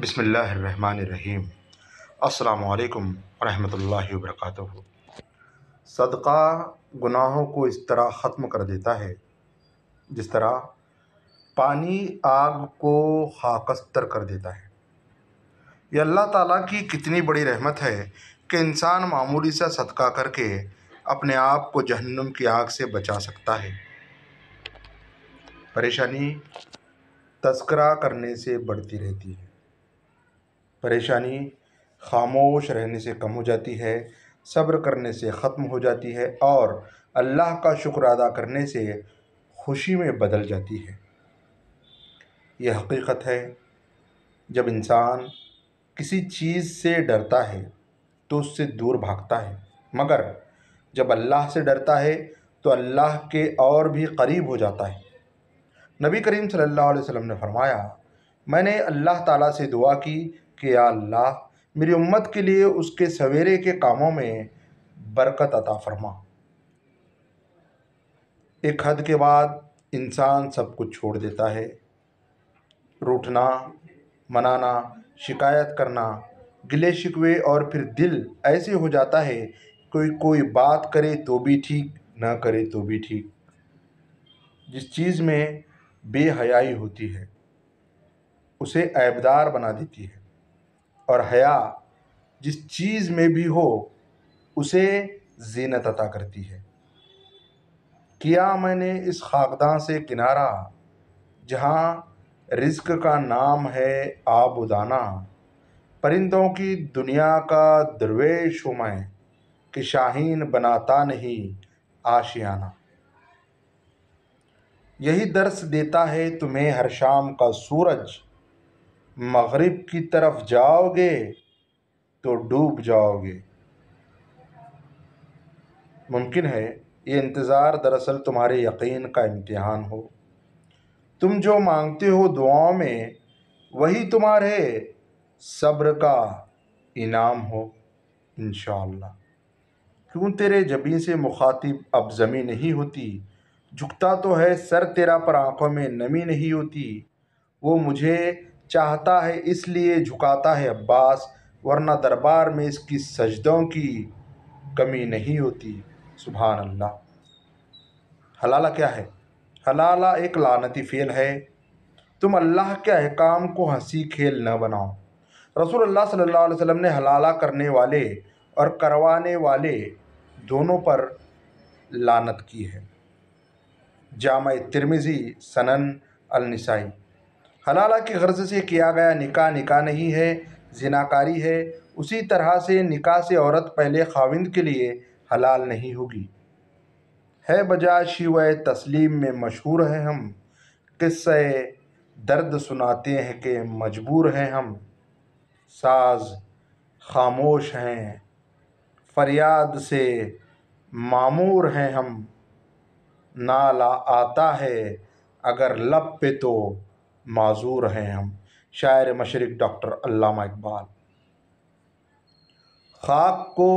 बसमीम् अल्लाम वरहमल वरक सदका गुनाहों को इस तरह ख़त्म कर देता है जिस तरह पानी आग को खाकस्तर कर देता है ये अल्लाह ताला की कितनी बड़ी रहमत है कि इंसान मामूली सा सदका करके अपने आप को जहन्नुम की आग से बचा सकता है परेशानी तस्करा करने से बढ़ती रहती है परेशानी खामोश रहने से कम हो जाती है सब्र करने से ख़त्म हो जाती है और अल्लाह का शुक्र अदा करने से खुशी में बदल जाती है यह हकीकत है जब इंसान किसी चीज़ से डरता है तो उससे दूर भागता है मगर जब अल्लाह से डरता है तो अल्लाह के और भी करीब हो जाता है नबी करीम सल्लल्लाहु अलैहि वसल्लम ने फरमाया मैंने अल्लाह ताला से दुआ की कि अल्लाह मेरी उम्मत के लिए उसके सवेरे के कामों में बरकत अता फरमा एक हद के बाद इंसान सब कुछ छोड़ देता है रूठना मनाना शिकायत करना गिले शिकवे और फिर दिल ऐसे हो जाता है कोई कोई बात करे तो भी ठीक ना करे तो भी ठीक जिस चीज़ में बेहयाई होती है उसे ऐबदार बना देती है और हया जिस चीज़ में भी हो उसे जीनत अता करती है किया मैंने इस खाकदां से किनारा जहाँ रिस्क का नाम है आबुदाना परिंदों की दुनिया का दरवेश हूँ मैं कि शाहीन बनाता नहीं आशियाना यही दर्स देता है तुम्हें हर शाम का सूरज मगरिब की तरफ जाओगे तो डूब जाओगे मुमकिन है ये इंतज़ार दरअसल तुम्हारे यकीन का इम्तिहान हो तुम जो मांगते हो दुआओं में वही तुम्हारे सब्र का इनाम हो इन क्यों तेरे जबी से मुखातिब अब ज़मी नहीं होती झुकता तो है सर तेरा पर आँखों में नमी नहीं होती वो मुझे चाहता है इसलिए झुकाता है अब्बास वरना दरबार में इसकी सजदों की कमी नहीं होती सुबह अल्लाह हलाला क्या है हलाला एक लानती फ़ेल है तुम अल्लाह के अहकाम को हंसी खेल न बनाओ रसूल अल्लाह सल्लल्लाहु अलैहि वसल्लम ने हलाला करने वाले और करवाने वाले दोनों पर लानत की है जाम तिरमिज़ी सनन अलनसाई हलाला की गर्ज से किया गया निका निका नहीं है जिनाकारी है उसी तरह से निका से औरत पहले खाविंद के लिए हलाल नहीं होगी है बजा शिव तस्लीम में मशहूर हैं हम किस्से दर्द सुनाते हैं कि मजबूर हैं हम साज खामोश हैं फरियाद से मामूर हैं हम नाला आता है अगर लप पे तो माजूर हैं हम शायर मशरक डॉक्टर अल्लामा इकबाल खाक को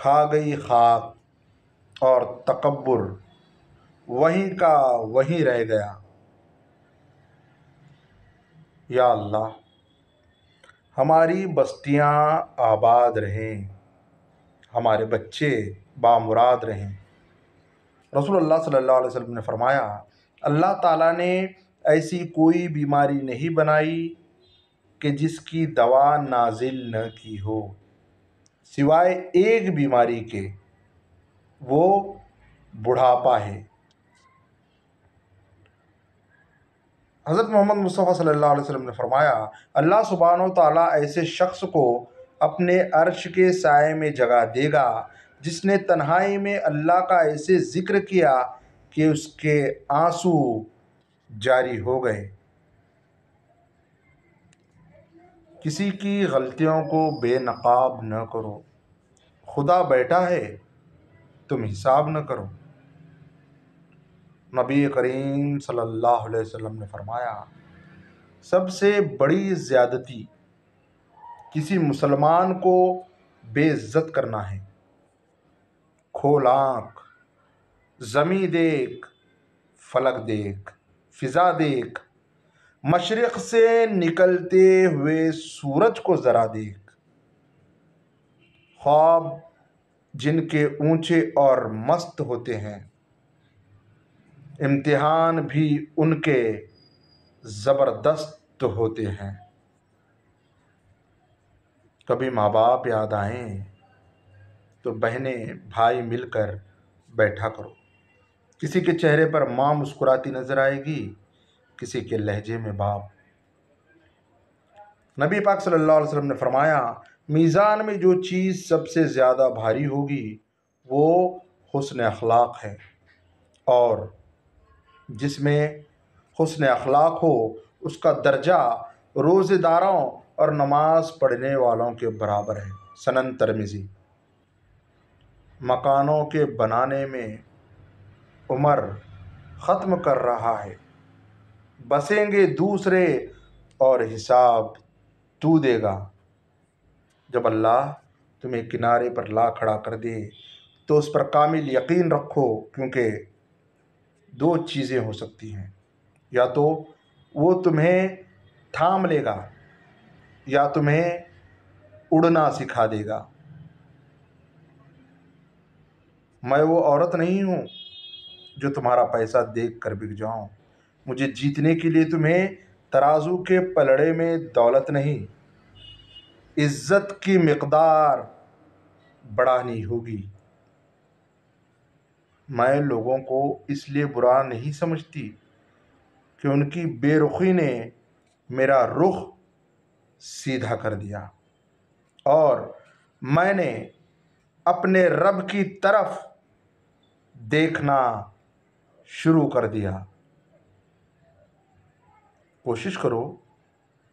खा गई खाक और तकबर वहीं का वहीं रह गया या अल्लाह हमारी बस्तियां आबाद रहें हमारे बच्चे बामुराद रहें रसूल अल्लाह सल्लल्लाहु अलैहि वसल्लम ने फरमाया अल्लाह ताला ने ऐसी कोई बीमारी नहीं बनाई कि जिसकी दवा नाजिल न की हो सिवाय एक बीमारी के वो बुढ़ापा है हज़रत मोहम्मद मुस्तफ़ा सल्लल्लाहु अलैहि वसल्लम ने फरमाया अल्लाह सुबहान ताला ऐसे शख्स को अपने अर्श के साय में जगह देगा जिसने तन्हाई में अल्लाह का ऐसे ज़िक्र किया कि उसके आंसू जारी हो गए किसी की गलतियों को बेनकाब न करो खुदा बैठा है तुम हिसाब न करो नबी करीम सल्लल्लाहु अलैहि वसल्लम ने फरमाया सबसे बड़ी ज़्यादती किसी मुसलमान को बेइज्जत करना है खोल आँख ज़मी देख फलक देख फ़िज़ा देख मशरक़ से निकलते हुए सूरज को ज़रा देख ख्वाब जिनके ऊंचे और मस्त होते हैं इम्तिहान भी उनके ज़बरदस्त होते हैं कभी माँ बाप याद आए तो बहनें भाई मिलकर बैठा करो किसी के चेहरे पर माँ मुस्कुराती नजर आएगी किसी के लहजे में बाप नबी पाक सल्लल्लाहु अलैहि वसल्लम ने फरमाया मीज़ान में जो चीज़ सबसे ज़्यादा भारी होगी वो हसन अखलाक है और जिसमें हसन अखलाक हो उसका दर्जा रोज़ेदारों और नमाज पढ़ने वालों के बराबर है सनन तरमिज़ी मकानों के बनाने में उमर ख़त्म कर रहा है बसेंगे दूसरे और हिसाब तू देगा जब अल्लाह तुम्हें किनारे पर ला खड़ा कर दे तो उस पर कामिल यकीन रखो क्योंकि दो चीज़ें हो सकती हैं या तो वो तुम्हें थाम लेगा या तुम्हें उड़ना सिखा देगा मैं वो औरत नहीं हूँ जो तुम्हारा पैसा देख कर बिक जाऊँ मुझे जीतने के लिए तुम्हें तराजू के पलड़े में दौलत नहीं इज़्ज़त की मकदार बढ़ानी होगी मैं लोगों को इसलिए बुरा नहीं समझती कि उनकी बेरुखी ने मेरा रुख सीधा कर दिया और मैंने अपने रब की तरफ देखना शुरू कर दिया कोशिश करो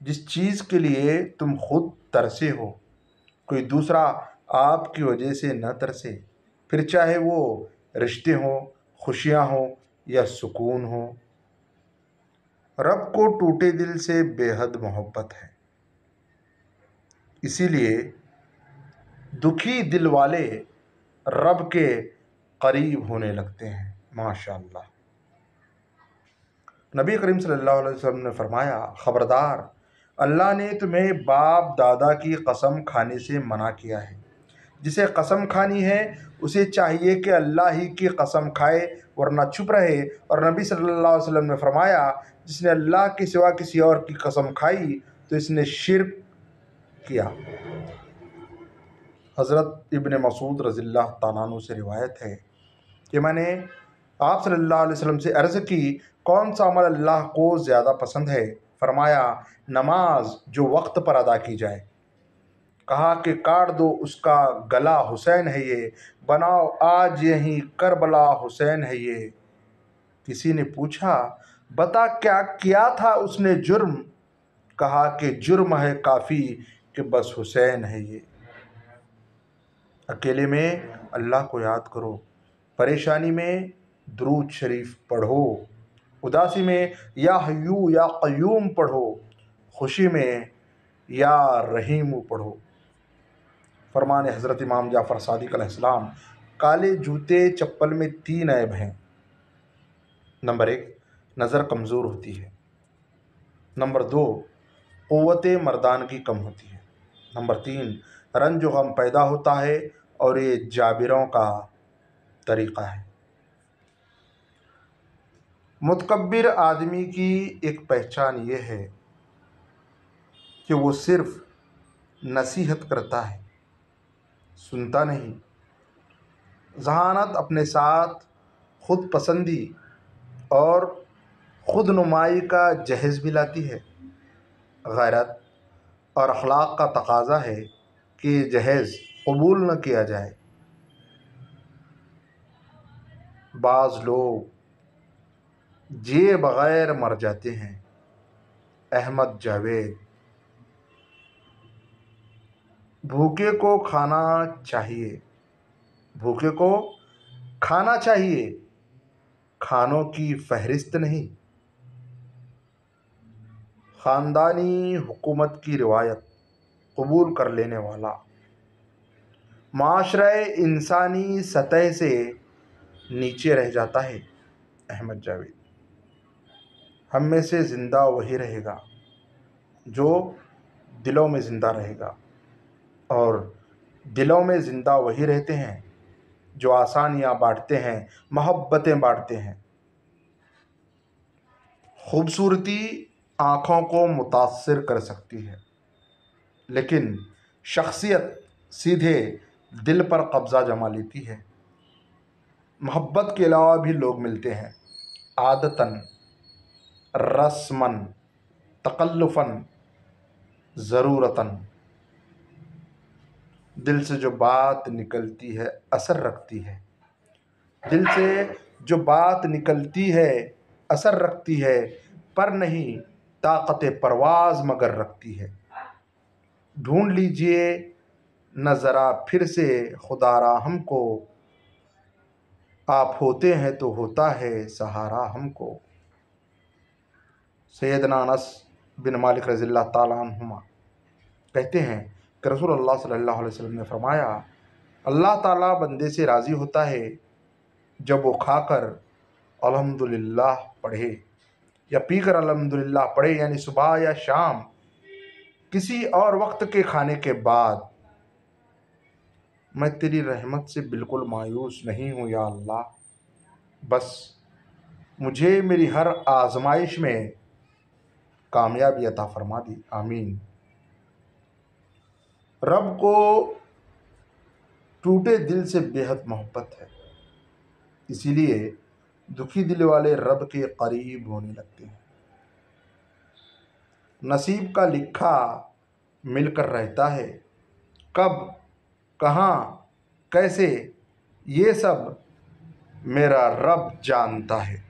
जिस चीज़ के लिए तुम खुद तरसे हो कोई दूसरा आपकी वजह से न तरसे फिर चाहे वो रिश्ते हों खुशियाँ हों या सुकून हो रब को टूटे दिल से बेहद मोहब्बत है इसीलिए दुखी दिल वाले रब के करीब होने लगते हैं माशा नबी करीम सल्लल्लाहु अलैहि वसल्लम ने फरमाया ख़बरदार अल्लाह ने तुम्हें बाप दादा की कसम खाने से मना किया है जिसे कसम खानी है उसे चाहिए कि अल्लाह ही की कसम खाए वरना छुप रहे और नबी सल्लल्लाहु अलैहि वसल्लम ने फरमाया जिसने अल्लाह के सिवा किसी और की कसम खाई तो इसने शिरक किया हज़रत इबन मसूद रज़ी से रिवायत है कि मैंने आप सल्लल्लाहु अलैहि वसल्लम से अर्ज़ की कौन सा अमल अल्लाह को ज़्यादा पसंद है फरमाया नमाज जो वक्त पर अदा की जाए कहा कि काट दो उसका गला हुसैन है ये बनाओ आज यहीं करबला हुसैन है ये किसी ने पूछा बता क्या किया था उसने जुर्म कहा कि जुर्म है काफ़ी कि बस हुसैन है ये अकेले में अल्लाह को याद करो परेशानी में द्रूद शरीफ पढ़ो उदासी में या हयू या क्यूम पढ़ो खुशी में या रहीम पढ़ो फरमान हज़रत इमाम जाफ़र सदक अलैहिस्सलाम काले जूते चप्पल में तीन ऐब हैं नंबर एक नज़र कमज़ोर होती है नंबर दो क़वत मर्दान की कम होती है नंबर तीन रंज गम पैदा होता है और ये जाबिरों का तरीक़ा है मुतकबिर आदमी की एक पहचान ये है कि वो सिर्फ नसीहत करता है सुनता नहीं जहानत अपने साथ खुद पसंदी और खुद नुमाई का जहेज़ भी लाती है गैरत और अखलाक का तकाजा है कि जहेज़ कबूल न किया जाए बाज़ लोग जिए बग़ैर मर जाते हैं अहमद जावेद भूखे को खाना चाहिए भूखे को खाना चाहिए खानों की फहरिस्त नहीं ख़ानदानी हुकूमत की रिवायत कबूल कर लेने वाला माशरे इंसानी सतह से नीचे रह जाता है अहमद जावेद हम में से ज़िंदा वही रहेगा जो दिलों में ज़िंदा रहेगा और दिलों में ज़िंदा वही रहते हैं जो आसानियाँ बांटते हैं मोहब्बतें बांटते हैं खूबसूरती आँखों को मुतासर कर सकती है लेकिन शख्सियत सीधे दिल पर कब्ज़ा जमा लेती है मोहब्बत के अलावा भी लोग मिलते हैं आदतन रस्मन तकल्लुफन ज़रूरतन दिल से जो बात निकलती है असर रखती है दिल से जो बात निकलती है असर रखती है पर नहीं ताकत परवाज मगर रखती है ढूंढ लीजिए न ज़रा फिर से खुदारा हमको आप होते हैं तो होता है सहारा हमको सैदना अनस बिन मालिक रज़ील्ला तुमा कहते हैं कि रसूल अल्लाह सल्लल्लाहु अलैहि वसल्लम ने फरमाया अल्लाह ताला बंदे से राज़ी होता है जब वो खाकर अल्हम्दुलिल्लाह पढ़े या पी कर अल्हम्दुलिल्लाह पढ़े यानी सुबह या शाम किसी और वक्त के खाने के बाद मैं तेरी रहमत से बिल्कुल मायूस नहीं हूँ या अल्लाह बस मुझे मेरी हर आजमाइश में कामयाबी अता फरमा दी आमीन रब को टूटे दिल से बेहद मोहब्बत है इसीलिए दुखी दिल वाले रब के करीब होने लगते हैं नसीब का लिखा मिलकर रहता है कब कहाँ कैसे ये सब मेरा रब जानता है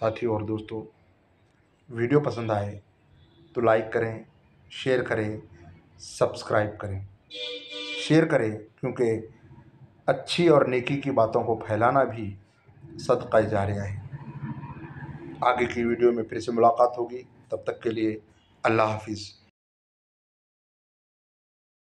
साथी और दोस्तों वीडियो पसंद आए तो लाइक करें शेयर करें सब्सक्राइब करें शेयर करें क्योंकि अच्छी और नेकी की बातों को फैलाना भी सदका जा रहा है आगे की वीडियो में फिर से मुलाकात होगी तब तक के लिए अल्लाह हाफिज़